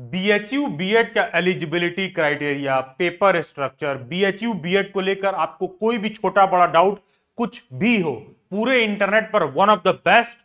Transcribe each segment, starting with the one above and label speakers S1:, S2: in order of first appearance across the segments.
S1: BHU BEd का eligibility criteria paper structure BHU BEd को लेकर आपको कोई भी छोटा बड़ा डाउट कुछ भी हो पूरे इंटरनेट पर one of the best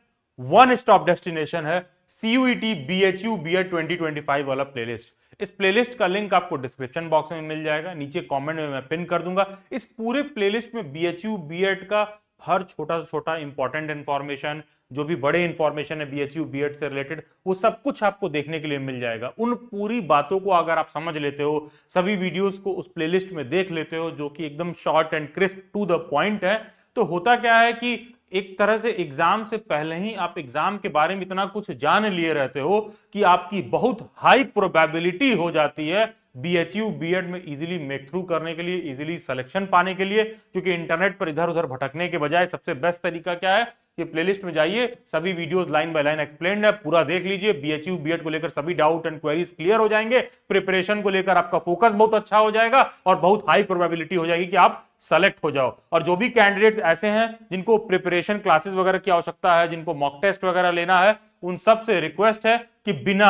S1: one stop destination है सीयूईटी बीएचयू बीएड फाइव वाला प्लेलिस्ट इस प्लेलिस्ट का लिंक आपको डिस्क्रिप्शन बॉक्स में मिल जाएगा नीचे कमेंट में मैं पिन कर दूंगा इस पूरे प्लेलिस्ट में बीएचयू एड का हर छोटा से छोटा इंपॉर्टेंट इंफॉर्मेशन जो भी बड़े इंफॉर्मेशन है B H U B Ed से रिलेटेड वो सब कुछ आपको देखने के लिए मिल जाएगा उन पूरी बातों को अगर आप समझ लेते हो सभी वीडियोस को उस प्लेलिस्ट में देख लेते हो जो कि एकदम short and crisp to the point है तो होता क्या है कि एक तरह से एग्जाम से पहले ही आप एग्जाम के बारे में इतना कुछ जान लिए रहते हो कि आपकी बहुत हाई प्रोबेबिलिटी हो जाती है B H U B Ed में इजिली मेक थ्रू करने के लिए इजिली सिलेक्शन पाने के लिए क्योंकि इंटरनेट पर इधर उधर भटकने के बजाय सबसे बेस्ट तरीका क्या है ये प्लेलिस्ट में जाइए सभी videos line by line explain है पूरा देख लीजिए बीएचयू बीएड को लेकर सभी डाउट एंड क्वेरीज क्लियर हो जाएंगे प्रिपरेशन को लेकर आपका फोकस बहुत अच्छा हो जाएगा और बहुत हाई प्रोबेबिलिटी हो जाएगी कि आप सेलेक्ट हो जाओ और जो भी कैंडिडेट्स ऐसे हैं जिनको प्रिपरेशन क्लासेस वगैरह की आवश्यकता है जिनको मॉक टेस्ट वगैरह लेना है उन सब से रिक्वेस्ट है कि बिना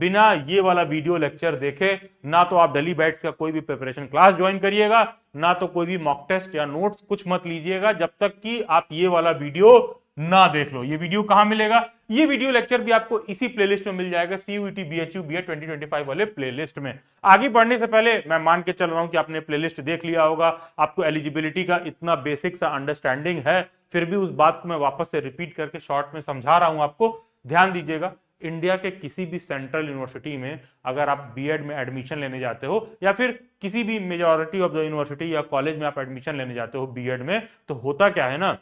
S1: बिना ये वाला वीडियो लेक्चर देखे ना तो आप डेली बैट्स का कोई भी प्रिपरेशन क्लास ज्वाइन करिएगा ना तो कोई भी मॉक टेस्ट या नोट्स कुछ मत लीजिएगा जब तक कि आप ये वाला वीडियो ना देख लो ये वीडियो कहां मिलेगा ये वीडियो लेक्चर भी आपको इसी प्लेलिस्ट में मिल जाएगा CUET B H U B twenty twenty five वाले प्लेलिस्ट में आगे बढ़ने से पहले मैं मान के चल रहा हूं कि आपने प्लेलिस्ट देख लिया होगा आपको एलिजिबिलिटी का इतना बेसिक सा अंडरस्टैंडिंग है फिर भी उस बात को मैं वापस से रिपीट करके शॉर्ट में समझा रहा हूं आपको ध्यान दीजिएगा इंडिया के किसी भी सेंट्रल यूनिवर्सिटी में अगर आप बीएड में एडमिशन लेने जाते हो या फिर किसी भी मेजोरिटी ऑफ द यूनिवर्सिटी या कॉलेज में आप एडमिशन लेने जाते हो बीएड में तो होता क्या है ना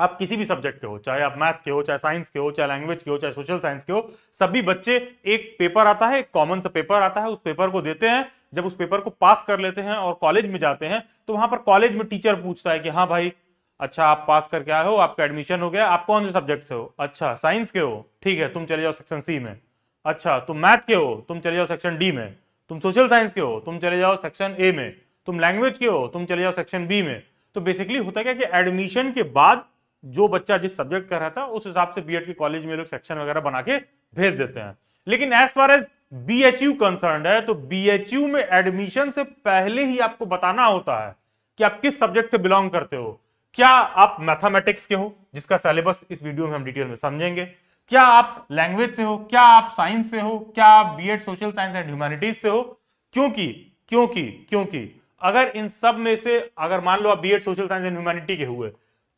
S1: आप किसी भी सब्जेक्ट के हो चाहे आप मैथ के हो चाहे साइंस के हो चाहे लैंग्वेज के हो चाहे सोशल साइंस के हो सभी बच्चे एक पेपर आता है कॉमन सा पेपर आता है उस पेपर को देते हैं जब उस पेपर को पास कर लेते हैं और कॉलेज में जाते हैं तो वहां पर कॉलेज में टीचर पूछता है कि हाँ भाई अच्छा आप पास करके आए हो आपका एडमिशन हो गया आप कौन से सब्जेक्ट से हो अच्छा साइंस के हो ठीक है तुम चले जाओ सेक्शन सी में अच्छा तुम मैथ के हो तुम चले जाओ सेक्शन डी में तुम सोशल साइंस के हो तुम चले जाओ सेक्शन ए में तुम लैंग्वेज के हो तुम चले जाओ सेक्शन बी में तो बेसिकली होता क्या कि एडमिशन के बाद जो बच्चा जिस सब्जेक्ट कर रहा था उस हिसाब से बीएड के कॉलेज में लोग सेक्शन वगैरह बना के भेज देते हैं लेकिन as far as B H U concern है तो बी एच यू में एडमिशन से पहले ही आपको बताना होता है कि आप किस सब्जेक्ट से बिलोंग करते हो क्या आप मैथमेटिक्स के हो जिसका सिलेबस इस वीडियो में हम डिटेल में समझेंगे क्या आप लैंग्वेज से हो क्या आप साइंस से हो क्या आप BEd social science and humanities से हो क्योंकि क्योंकि क्योंकि अगर इन सब में से अगर मान लो आप BEd social science and humanity के हुए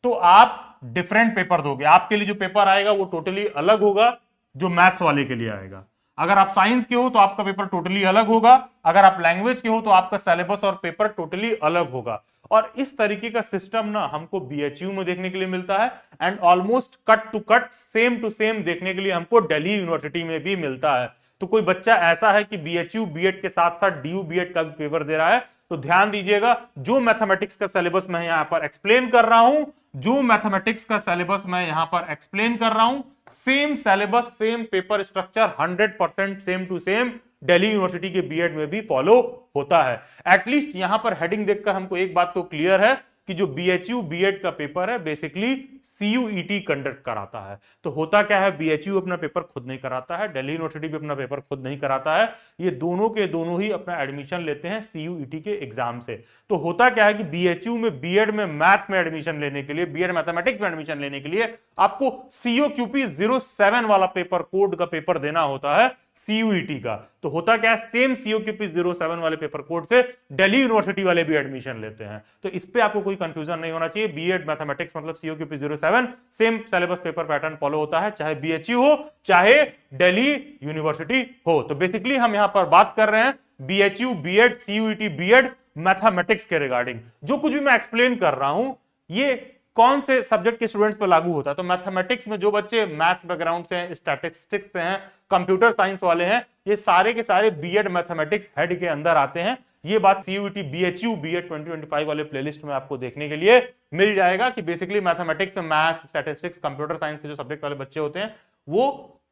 S1: तो आप डिफरेंट पेपर दोगे आपके लिए जो पेपर आएगा वो टोटली अलग होगा जो मैथ्स वाले के लिए आएगा अगर आप साइंस के हो तो आपका पेपर टोटली अलग होगा अगर आप लैंग्वेज के हो तो आपका सिलेबस और पेपर टोटली अलग होगा और इस तरीके का सिस्टम ना हमको बीएचयू में देखने के लिए मिलता है and almost cut to cut same to same देखने के लिए हमको दिल्ली यूनिवर्सिटी में भी मिलता है तो कोई बच्चा ऐसा है कि बीएचयू बीएड के साथ साथ डीयू बीएड का भी पेपर दे रहा है तो ध्यान दीजिएगा जो मैथमेटिक्स का सिलेबस मैं यहां पर एक्सप्लेन कर रहा हूं जो मैथमेटिक्स का सिलेबस मैं यहां पर एक्सप्लेन कर रहा हूं same syllabus same paper structure 100 percent same to same Delhi university के बीएड में भी फॉलो होता है एटलीस्ट यहां पर हेडिंग देखकर हमको एक बात तो क्लियर है कि जो B H U B Ed का पेपर है basically C U E T conduct कराता है तो होता क्या है बी एच यू अपना पेपर खुद नहीं कराता है दिल्ली यूनिवर्सिटी भी अपना पेपर खुद नहीं कराता है ये दोनों के दोनों ही अपना एडमिशन लेते हैं सी यू ई टी के एग्जाम से तो होता क्या है कि बी एच यू में बी एड में मैथ में एडमिशन लेने के लिए बी एड मैथमेटिक्स में एडमिशन लेने के लिए आपको सीओ क्यूपी जीरो सेवन वाला पेपर कोड का पेपर देना होता है सीयूईटी e का तो होता क्या है same CO K P zero seven वाले पेपर कोड से दिल्ली यूनिवर्सिटी वाले भी एडमिशन लेते हैं तो इस पे आपको कोई कंफ्यूजन नहीं होना चाहिए बीएड मैथमेटिक्स मतलब CO K P zero seven same syllabus paper pattern follow होता है चाहे बीएचयू हो चाहे दिल्ली यूनिवर्सिटी हो तो बेसिकली हम यहां पर बात कर रहे हैं BHU B BEd CUET BEd mathematics के रिगार्डिंग जो कुछ भी मैं एक्सप्लेन कर रहा हूं ये कौन से सब्जेक्ट के स्टूडेंट्स पर लागू होता है तो मैथमेटिक्स में जो बच्चे मैथ्स बैकग्राउंड से हैं स्टैटिस्टिक्स से हैं कंप्यूटर साइंस वाले हैं ये सारे के सारे बीएड मैथमेटिक्स हेड के अंदर आते हैं ये बात सीयूटी बीएचयू बीएड 2025 वाले प्लेलिस्ट में आपको देखने के लिए मिल जाएगा कि बेसिकली मैथमेटिक्स में मैथ्स स्टैटिस्टिक्स कंप्यूटर साइंस के जो सब्जेक्ट वाले बच्चे होते हैं वो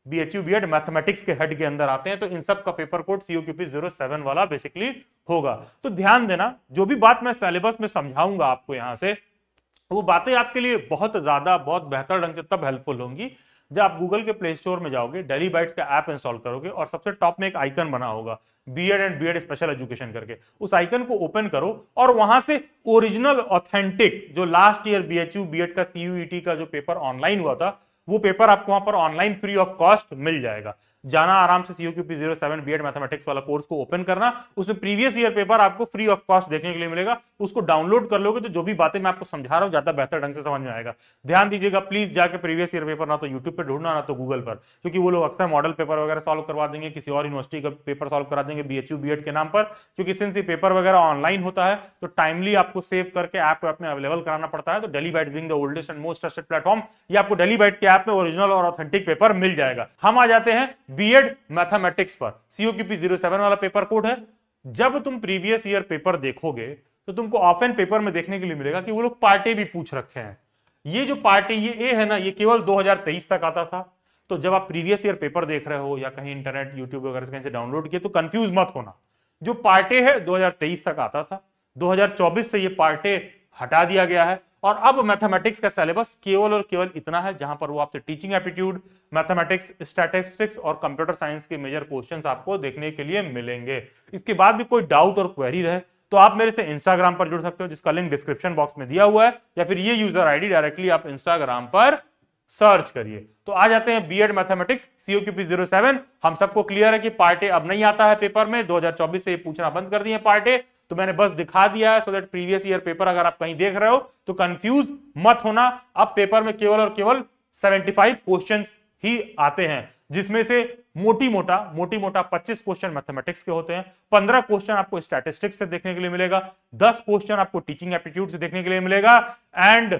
S1: बीएचयू बीएड मैथमेटिक्स के हेड के अंदर आते हैं तो इन सब का paper code COQP zero seven वाला बेसिकली होगा तो ध्यान देना जो भी बात मैं सिलेबस में समझाऊंगा आपको यहां से वो बातें आपके लिए बहुत ज़्यादा बहुत बेहतर ढंग से तब हेल्पफुल होंगी जब आप गूगल के प्ले स्टोर में जाओगे डेली बाइट्स का ऐप इंस्टॉल करोगे और सबसे टॉप में एक आइकन बना होगा B Ed and B Ed special education करके उस आइकन को ओपन करो और वहां से ओरिजिनल ऑथेंटिक जो last year B H U B Ed का सीयूटी e का जो पेपर ऑनलाइन हुआ था वो पेपर आपको वहां पर ऑनलाइन फ्री ऑफ कॉस्ट मिल जाएगा जाना आराम से CO QP zero seven B Ed mathematics वाला कोर्स को ओपन करना उसमें प्रीवियस ईयर पेपर आपको फ्री ऑफ कॉस्ट देखने के लिए मिलेगा उसको डाउनलोड कर लोगे तो जो भी बातें मैं आपको समझा रहा हूँ ज्यादा बेहतर ढंग से समझ में आएगा ध्यान दीजिएगा प्लीज जाकर प्रीवियस ईयर पेपर ना तो यूट्यूब पर ढूंढना ना तो गूगल पर क्योंकि वो लोग अक्सर मॉडल पेपर वगैरह सॉल्व करवा देंगे किसी और यूनिवर्सिटी का पेपर सॉल्व करा देंगे बी एड के नाम पर क्योंकि सिंस ये पेपर वगैरह ऑनलाइन होता है तो टाइमली आपको सेव करके ऐप ऐप में अवेलेबल कराना पड़ता है तो Daily Byte being the oldest and most trusted platform ये आपको डेली बाइट के ऐप में ओरिजिनल और ऑथेंटिक पेपर मिल जाएगा हम आ जाते हैं बीएड मैथमेटिक्स पर सीओक्यूपी जीरो सेवन वाला पेपर कोड है जब तुम प्रीवियस ईयर पेपर देखोगे तो तुमको ऑफ ऑफन पेपर में देखने के लिए मिलेगा कि वो लोग पार्टी भी पूछ रखे हैं ये जो पार्टी ये ए है ना ये केवल 2023 तक आता था तो जब आप प्रीवियस ईयर पेपर देख रहे हो या कहीं इंटरनेट यूट्यूब वगैरह कहीं से डाउनलोड किए तो कंफ्यूज मत होना जो पार्टी है 2023 तक आता था 2024 से ये पार्टी हटा दिया गया है और अब मैथमेटिक्स का सिलेबस केवल और केवल इतना है जहां पर वो आपसे टीचिंग एप्टीट्यूड मैथमेटिक्स स्टैटिस्टिक्स और कंप्यूटर साइंस के मेजर क्वेश्चन आपको देखने के लिए मिलेंगे इसके बाद भी कोई डाउट और क्वेरी रहे तो आप मेरे से इंस्टाग्राम पर जुड़ सकते हो जिसका लिंक डिस्क्रिप्शन बॉक्स में दिया हुआ है या फिर ये यूजर आई डायरेक्टली आप इंस्टाग्राम पर सर्च करिए तो आ जाते हैं B Ed mathematics CO QP zero seven हम सबको क्लियर है कि पार्टे अब नहीं आता है पेपर में 2024 से ये पूछना बंद कर दिए पार्टे तो मैंने बस दिखा दिया है so that previous year paper अगर आप कहीं देख रहे हो तो कंफ्यूज मत होना अब पेपर में केवल और केवल 75 क्वेश्चंस ही आते हैं जिसमें से मोटी मोटा मोटी मोटा 25 क्वेश्चन मैथमेटिक्स के होते हैं 15 क्वेश्चन आपको स्टैटिस्टिक्स से देखने के लिए मिलेगा 10 क्वेश्चन आपको टीचिंग एप्टीट्यूड से देखने के लिए मिलेगा एंड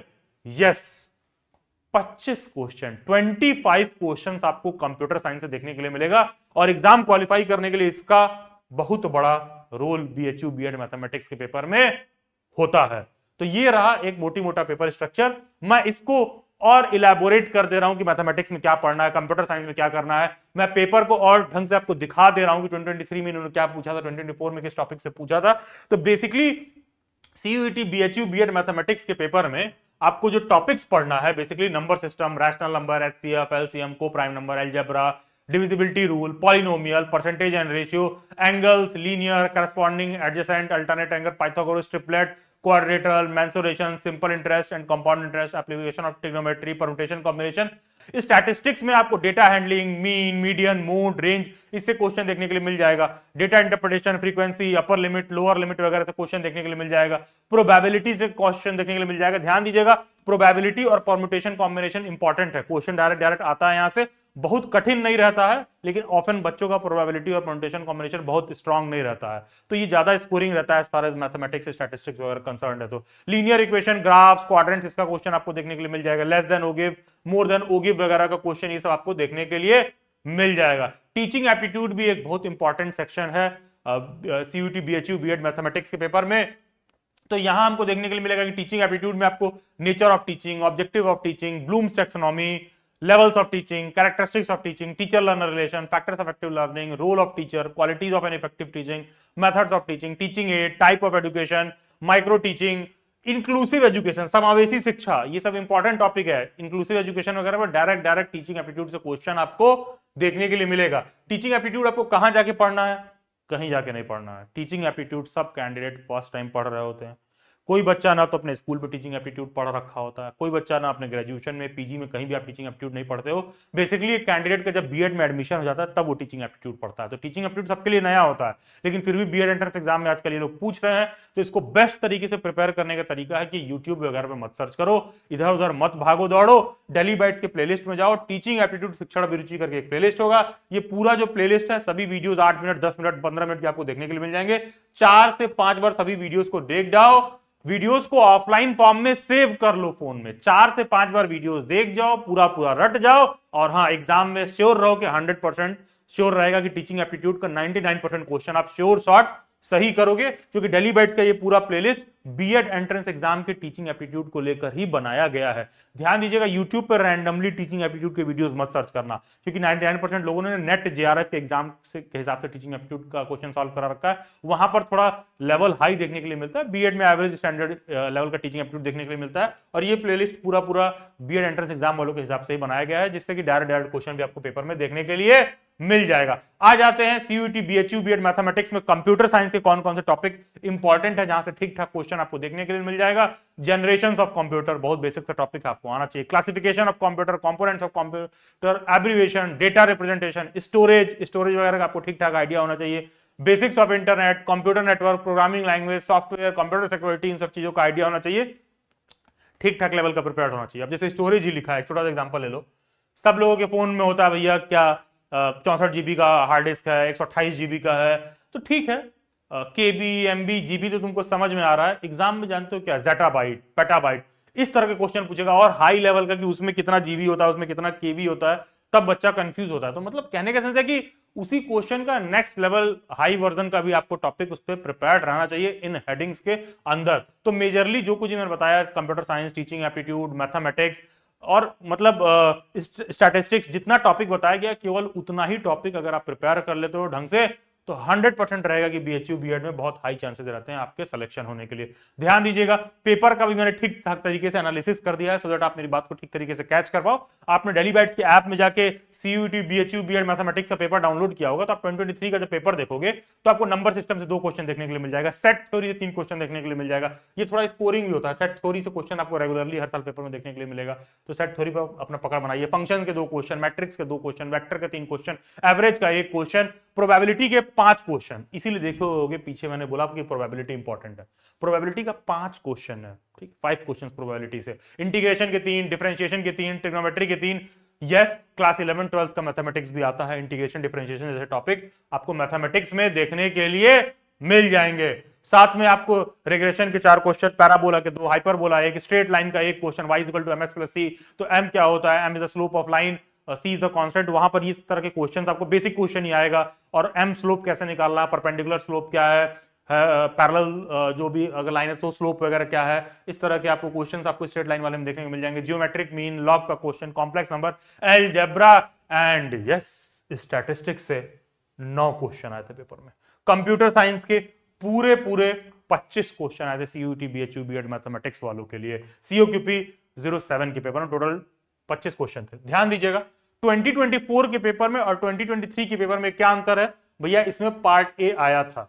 S1: यस पच्चीस क्वेश्चन 25 क्वेश्चन आपको कंप्यूटर साइंस से देखने के लिए मिलेगा और एग्जाम क्वालिफाई करने के लिए इसका बहुत बड़ा role B H U B Ed mathematics के पेपर में होता है तो ये रहा एक मोटी मोटा पेपर स्ट्रक्चर मैं इसको और इलेबोरेट कर दे रहा हूं कि मैथमेटिक्स में क्या पढ़ना है कंप्यूटर साइंस में क्या करना है मैं पेपर को और ढंग से आपको दिखा दे रहा हूं कि 2023 में इन्होंने क्या पूछा था 2024 में किस टॉपिक से पूछा था तो basically CUET BHU BEd mathematics के पेपर में आपको जो टॉपिक्स पढ़ना है basically number system rational number HCF LCM co prime number algebra divisibility rule polynomial percentage and ratio angles linear corresponding adjacent alternate angle Pythagoras triplet quadrilateral mensuration simple interest and compound interest application of trigonometry permutation combination statistics में आपको data handling mean median mode range इससे question देखने के लिए मिल जाएगा data interpretation frequency upper limit lower limit वगैरह से क्वेश्चन देखने के लिए मिल जाएगा प्रोबेबिलिटी से क्वेश्चन देखने के लिए मिल जाएगा ध्यान दीजिएगा प्रोबेबिलिटी और परम्यूटेशन कॉम्बिनेशन इंपॉर्टेंट है क्वेश्चन डायरेक्ट डायरेक्ट आता है यहाँ से बहुत कठिन नहीं रहता है लेकिन ऑफन बच्चों का प्रोबेबिलिटी और प्रोटेशन कॉम्बिनेशन बहुत स्ट्रॉन्ग नहीं रहता है तो ये ज्यादा स्कोरिंग रहता है as far as mathematics statistics वगैरह कंसर्न है तो लीनियर इक्वेशन ग्राफ्स क्वाड्रेंट्स इसका क्वेश्चन आपको देखने के लिए मिल जाएगा less than ogive more than ogive वगैरह का क्वेश्चन ये सब आपको देखने के लिए मिल जाएगा टीचिंग एप्टीट्यूड भी एक बहुत इंपॉर्टेंट सेक्शन है CUET B H U B Ed mathematics के पेपर में तो यहां हमको देखने के लिए मिलेगा कि टीचिंग एप्टीट्यूड में आपको nature of teaching objective of teaching Bloom's taxonomy levels of teaching, characteristics of teaching, teacher-learner relation, factors of effective learning, role of teacher, qualities of an effective teaching, methods of teaching, teaching aid, type of education, micro-teaching, inclusive education समावेशी शिक्षा ये सब important topic है inclusive education वगैरह में direct direct teaching aptitude से question आपको देखने के लिए मिलेगा टीचिंग एप्टीट्यूड आपको कहां जाके पढ़ना है कहीं जाके नहीं पढ़ना है टीचिंग एप्टीट्यूड सब कैंडिडेट फर्स्ट टाइम पढ़ रहे होते हैं कोई बच्चा ना तो अपने स्कूल में टीचिंग एप्टीट्यूड पढ़ रखा होता है कोई बच्चा ना अपने ग्रेजुएशन में पीजी में कहीं भी आप टीचिंग एप्टीट्यूड नहीं पढ़ते हो बेसिकली एक कैंडिडेट का जब बीएड में एडमिशन हो जाता है तब वो टीचिंग एप्टीट्यूड पढ़ता है तो टीचिंग एप्टीट्यूड सबके लिए नया होता है लेकिन फिर भी बी एंट्रेंस एग्जाम में आजकल ये लोग पूछ रहे हैं तो इसको बेस्ट तरीके से प्रिपेयर करने का तरीका है कि यूट्यूब वगैरह पर मत सर्च करो इधर उधर मत भागो दौड़ो डेली बाइट्स के प्लेलिस्ट में जाओ टीचिंग एप्टीट्यूड शिक्षण अभिरुचि करके एक प्लेलिस्ट होगा ये पूरा जो प्लेलिस्ट है सभी वीडियोज आठ मिनट दस मिनट पंद्रह मिनट के आपको देखने के लिए मिल जाएंगे चार से पांच बार सभी वीडियोज को देख जाओ वीडियोस को ऑफलाइन फॉर्म में सेव कर लो फोन में चार से पांच बार वीडियोस देख जाओ पूरा पूरा रट जाओ और हाँ एग्जाम में श्योर रहो कि हंड्रेड परसेंट श्योर रहेगा कि टीचिंग एप्टीट्यूड का 99 परसेंट क्वेश्चन आप श्योर शॉर्ट सही करोगे क्योंकि डेली बाइट्स का ये पूरा प्लेलिस्ट बीएड एंट्रेंस एग्जाम के टीचिंग एप्टीट्यूड को लेकर ही बनाया गया है ध्यान दीजिएगा यूट्यूब पर रैंडमली टीचिंग एप्टीट्यूड के वीडियोस मत सर्च करना क्योंकि 99 लोगों ने नेट जेआरएफ के एग्जाम के हिसाब से टीचिंग एप्टीट्यूड का क्वेश्चन सोल्व करा रखा है वहां पर थोड़ा लेवल हाई देखने के लिए मिलता है बी में एवरेज स्टैंडर्ड लेवल का टीचिंग एप्टीट्यूड देखने के लिए मिलता है और ये प्लेलिस्ट पूरा पूरा बी एंट्रेंस एग्जाम वालों के हिसाब से ही बनाया गया है जिससे कि डायरेक्ट डायरेक्ट क्वेश्चन भी आपको पेपर में देखने के लिए मिल जाएगा आ जाते हैं सीयूटी बी एड मैथमेटिक्स में कंप्यूटर साइंस के कौन कौन से टॉपिक इंपॉर्टेंट है जहां से ठीक ठाक क्वेश्चन आपको देखने के लिए मिल जाएगा जनरेशन ऑफ कंप्यूटर बहुत बेसिक सा टॉपिक आपको आना चाहिए classification of computer component of computer abbreviation data representation storage storage वगैरह का आपको ठीक ठाक आइडिया होना चाहिए basics of internet computer network programming language software computer security इन सब चीजों का आइडिया होना चाहिए ठीक ठाक लेवल का प्रिपेयर होना चाहिए अब जैसे स्टोरेज ही लिखा है छोटा सा एग्जाम्पल ले लो सब लोगों के फोन में होता है भैया क्या चौंसठ जीबी का हार्ड डिस्क है एक सौ का है तो ठीक है के बी एम बी जीबी तो तुमको समझ में आ रहा है एग्जाम में जानते हो क्या जेटाबाइट पेटाबाइट इस तरह के क्वेश्चन पूछेगा और हाई लेवल का कि उसमें कितना जीबी होता है उसमें कितना बी होता है तब बच्चा कंफ्यूज होता है तो मतलब कहने का सेंस है कि उसी क्वेश्चन का नेक्स्ट लेवल हाई वर्जन का भी आपको टॉपिक उस पर प्रिपेयर रहना चाहिए इन हेडिंग्स के अंदर तो मेजरली जो कुछ मैंने बताया computer science teaching aptitude mathematics और मतलब स्टैटिस्टिक्स जितना टॉपिक बताया गया केवल उतना ही टॉपिक अगर आप प्रिपेयर कर लेते हो ढंग से तो 100 परसेंट रहेगा कि बीएचयू बीएड में बहुत हाई चांसेस रहते हैं आपके सिलेक्शन होने के लिए ध्यान दीजिएगा पेपर का भी मैंने ठीक ठाक तरीके से एनालिसिस कर दिया है सो दैट आप मेरी बात को ठीक तरीके से कैच कर पाओ आपने डेली बैट्स के ऐप में जाके सीयूटी बीएचयू एड मैथमेटिक्स का पेपर डाउनलोड किया होगा तो आप ट्वेंटी का जब पेपर देखोगे तो आपको नंबर सिस्टम से दो क्वेश्चन देखने के लिए मिल जाएगा सेट थ्योरी से तीन क्वेश्चन देखने के लिए मिल जाएगा ये थोड़ा स्कोरिंग भी होता है सेट थ्योरी से क्वेश्चन आपको रेगुलरली हर साल पेपर में देखने के लिए मिलेगा तो सेट थ्योरी पर अपना पकड़ बनाइए फंक्शन के दो क्वेश्चन मैट्रिक्स के दो क्वेश्चन वैक्टर के तीन क्वेश्चन एवरेज का एक क्वेश्चन प्रोबेबिलिटी के पांच क्वेश्चन इसीलिए देखे होगे पीछे मैंने बोला कि प्रोबेबिलिटी इंपॉर्टेंट है प्रोबेबिलिटी का पांच क्वेश्चन है ठीक फाइव क्वेश्चन प्रोबेबिलिटी से इंटीग्रेशन के तीन डिफ्रेंशिएशन के तीन ट्रिग्नोमेट्री के तीन यस क्लास इलेवन ट्वेल्थ का मैथमेटिक्स भी आता है इंटीग्रेशन डिफ्रेंशिएशन जैसे टॉपिक आपको मैथमेटिक्स में देखने के लिए मिल जाएंगे साथ में आपको रेग्रेशन के चार क्वेश्चन पैराबोला के दो हाइपरबोला एक स्ट्रेट लाइन का एक question Y equal to M X plus C तो एम क्या होता है M is the slope of line C is the constant वहां पर इस तरह के क्वेश्चन आपको बेसिक क्वेश्चन ही आएगा और एम स्लोप कैसे निकालना है परपेंडिकुलर स्लोप क्या है पैरल uh, uh, जो भी अगर लाइन है तो स्लोप वगैरह क्या है इस तरह के आपको क्वेश्चन आपको स्ट्रेट लाइन वाले में देखने को मिल जाएंगे जियोमेट्रिक मीन लॉग का question complex number algebra and yes statistics से नौ क्वेश्चन आए थे पेपर में कंप्यूटर साइंस के पूरे पूरे 25 क्वेश्चन आए थे CUET B H U B Ed mathematics वालों के लिए सीओ क्यूपी जीरो सेवन के पेपर में टोटल पच्चीस क्वेश्चन थे ध्यान दीजिएगा 2024 के पेपर में और 2023 के पेपर में क्या अंतर है भैया इसमें पार्ट ए आया था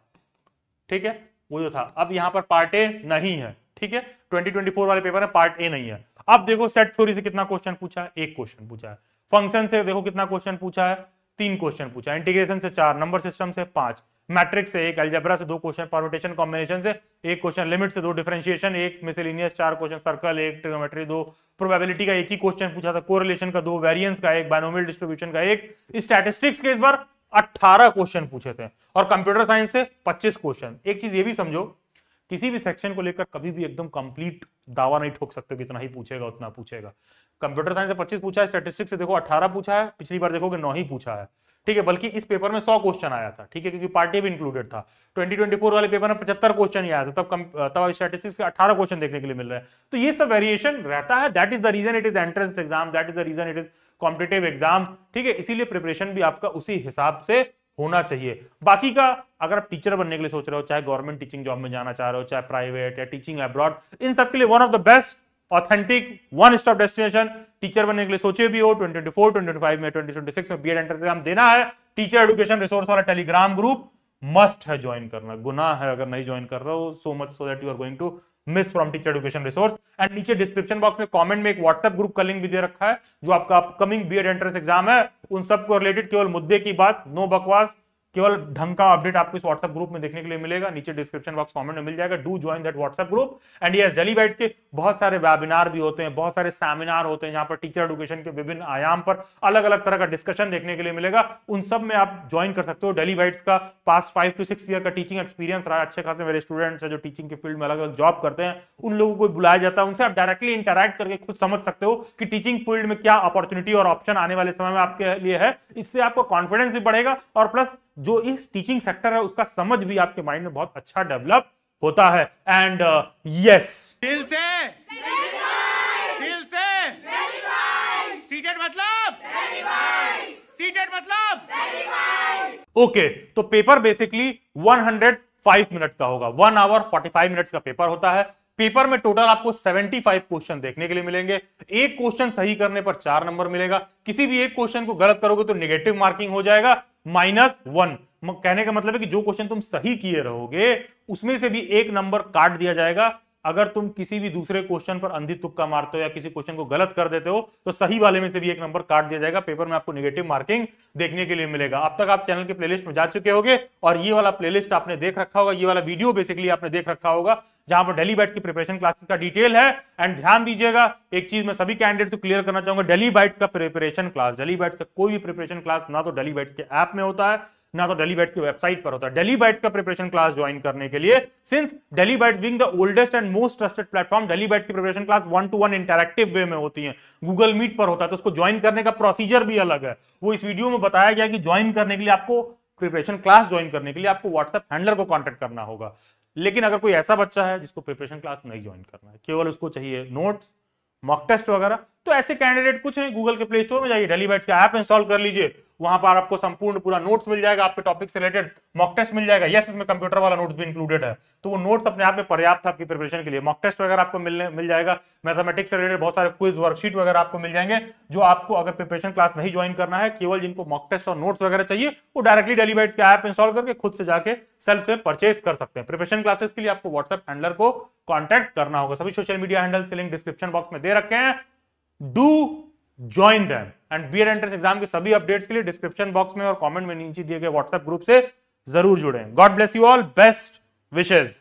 S1: ठीक है वो जो था अब यहां पर पार्ट ए नहीं है ठीक है 2024 वाले पेपर में पार्ट ए नहीं है अब देखो सेट थ्योरी से कितना क्वेश्चन पूछा है एक क्वेश्चन पूछा है फंक्शन से देखो कितना क्वेश्चन पूछा है तीन क्वेश्चन पूछा है इंटीग्रेशन से चार नंबर सिस्टम से पांच मैट्रिक्स से एक एल्जेब्रा से दो क्वेश्चन परमिटेशन कॉम्बिनेशन से एक क्वेश्चन लिमिट से दो डिफरेंशिएशन एक मिसेलिनियस चार क्वेश्चन सर्कल एक ट्रिगोमेट्री दो प्रोबेबिलिटी का एक ही क्वेश्चन पूछा था कोरिलेशन का दो वेरिएंस का एक बायनोमियल डिस्ट्रीब्यूशन का एक स्टैटिस्टिक्स के इस बार अट्ठारह क्वेश्चन पूछे थे और कंप्यूटर साइंस से पच्चीस क्वेश्चन एक चीज ये भी समझो किसी भी सेक्शन को लेकर कभी भी एकदम कंप्लीट दावा नहीं ठोक सकते कितना ही पूछेगा उतना पूछेगा कंप्यूटर साइंस से पच्चीस पूछा है स्टैटिस्टिक्स से देखो अठारह पूछा है पिछली बार देखोगे नौ ही पूछा है ठीक है बल्कि इस पेपर में सौ क्वेश्चन आया था ठीक है क्योंकि पार्टी भी इंक्लूडेड था 2024 वाले पेपर में पचहत्तर क्वेश्चन ही आया था तब कम तब स्टैटिस्टिक्स के 18 क्वेश्चन देखने के लिए मिल रहे हैं तो ये सब वेरिएशन रहता है that is the reason it is entrance exam that is the reason it is competitive exam ठीक है इसीलिए प्रिपरेशन भी आपका उसी हिसाब से होना चाहिए बाकी का अगर आप टीचर बनने के लिए सोच रहे हो चाहे गवर्नमेंट टीचिंग जॉब में जाना चाह रहे हो चाहे प्राइवेट या टीचिंग अब्रॉड इन सबके लिए one of the best authentic one stop destination teacher बनने के लिए सोचे भी हो 2024, 2025 में 2026 में बीएड एंट्रेंस एग्जाम देना है टीचर एडुकेशन रिसोर्स वाला टेलीग्राम ग्रुप मस्ट है ज्वाइन करना गुना है अगर नहीं ज्वाइन कर रहे हो so much so that you are going to miss from teacher education resource and नीचे डिस्क्रिप्शन बॉक्स में कमेंट में एक व्हाट्सएप ग्रुप का लिंक भी दे रखा है जो आपका अपकमिंग बीएड एंट्रेंस एग्जाम है उन सबको रिलेटेड केवल मुद्दे की बात नो बकवास केवल ढंग का अपडेट आपको इस व्हाट्सएप ग्रुप में देखने के लिए मिलेगा नीचे डिस्क्रिप्शन बॉक्स कमेंट में मिल जाएगा do join that WhatsApp group and yes daily bytes के बहुत सारे वेबिनार भी होते हैं बहुत सारे सेमिनार होते हैं जहां पर टीचर एडुकेशन के विभिन्न आयाम पर अलग अलग तरह का डिस्कशन देखने के लिए मिलेगा उन सब में आप ज्वाइन कर सकते हो डेली बाइट्स का पास फाइव टू सिक्स ईयर का टीचिंग एक्सपीरियंस रहा अच्छे खासे मेरे स्टूडेंट्स है जो टीचिंग के फील्ड में अलग अलग जॉब करते हैं उन लोगों को बुलाया जाता है उनसे आप डायरेक्टली इंटरेक्ट करके खुद समझ सकते हो कि टीचिंग फील्ड में क्या अपॉर्चुनिटी और ऑप्शन आने वाले समय में आपके लिए है इससे आपको कॉन्फिडेंस भी बढ़ेगा और प्लस जो इस टीचिंग सेक्टर है उसका समझ भी आपके माइंड में बहुत अच्छा डेवलप होता है एंड यस uh, दिल से दिल से सीटेड मतलब सीटेड मतलब ओके तो पेपर बेसिकली 105 मिनट का होगा वन आवर 45 मिनट्स का पेपर होता है पेपर में टोटल आपको 75 क्वेश्चन देखने के लिए मिलेंगे एक क्वेश्चन सही करने पर चार नंबर मिलेगा किसी भी एक क्वेश्चन को गलत करोगे तो निगेटिव मार्किंग हो जाएगा माइनस वन कहने का मतलब है कि जो क्वेश्चन तुम सही किए रहोगे उसमें से भी एक नंबर काट दिया जाएगा अगर तुम किसी भी दूसरे क्वेश्चन पर अंधी तुक्का मारते हो या किसी क्वेश्चन को गलत कर देते हो तो सही वाले में से भी एक नंबर काट दिया जाएगा पेपर में आपको नेगेटिव मार्किंग देखने के लिए मिलेगा अब तक आप चैनल के प्लेलिस्ट में जा चुके होंगे और ये वाला प्लेलिस्ट आपने देख रखा होगा ये वाला वीडियो बेसिकली आपने देख रखा होगा जहां पर डेली बाइट्स की प्रिपरेशन क्लासेस का डिटेल है एंड ध्यान दीजिएगा एक चीज मैं सभी कैंडिडेट को क्लियर करना चाहूंगा डेली बाइट्स का प्रिपरेशन क्लास डेली बाइट्स का कोई भी प्रिपरेशन क्लास ना तो डेली बाइट्स के ऐप में होता है ना तो डेली बैट्स की वेबसाइट पर होता है डेली बैट्स का प्रिपरेशन क्लास ज्वाइन करने के लिए since daily bytes being the oldest and most trusted platform daily bytes की preparation class one to one interactive way में होती है गूगल मीट पर होता है तो उसको ज्वाइन करने का प्रोसीजर भी अलग है वो इस वीडियो में बताया गया कि ज्वाइन करने के लिए आपको प्रिपरेशन क्लास ज्वाइन करने के लिए आपको व्हाट्सएप हैंडलर को कॉन्टेक्ट करना होगा लेकिन अगर कोई ऐसा बच्चा है जिसको प्रिपरेशन क्लास नहीं ज्वाइन करना है केवल उसको चाहिए नोट्स मॉक टेस्ट वगैरह तो ऐसे कैंडिडेट कुछ नहीं गूगल के प्ले स्टोर में जाइए डेली बैट्स का ऐप इंस्टॉल कर लीजिए वहां पर आपको संपूर्ण पूरा नोट्स मिल जाएगा आपके टॉपिक से रिलेटेड मॉक टेस्ट मिल जाएगा यस इसमें कंप्यूटर वाला नोट्स भी इंक्लूडेड है तो वो नोट्स अपने आप में पर्याप्त आपकी प्रिपरेशन के लिए मॉक टेस्ट वगैरह आपको मिलने मिल जाएगा मैथमेटिक्स से रिलेटेड बहुत सारे क्विज वर्कशीट वगैरह आपको मिल जाएंगे जो आपको अगर प्रिपरेशन क्लास नहीं ज्वाइन करना है केवल जिनको मॉक टेस्ट और नोट्स वगैरह चाहिए वो डायरेक्टली डेली का ऐप इंस्टॉल करके खुद से जाकर सेल्फ से परचेज कर सकते हैं प्रिपरेशन क्लासेस के लिए आपको व्हाट्सएप हैंडलर को कॉन्टैक्ट करना होगा सभी सोशल मीडिया हैंडल्स के लिंक डिस्क्रिप्शन बॉक्स में दे रखे हैं do join them and B Ed entrance exam के सभी अपडेट्स के लिए डिस्क्रिप्शन बॉक्स में और कॉमेंट में नीचे दिए गए व्हाट्सएप ग्रुप से जरूर जुड़े God bless you all best wishes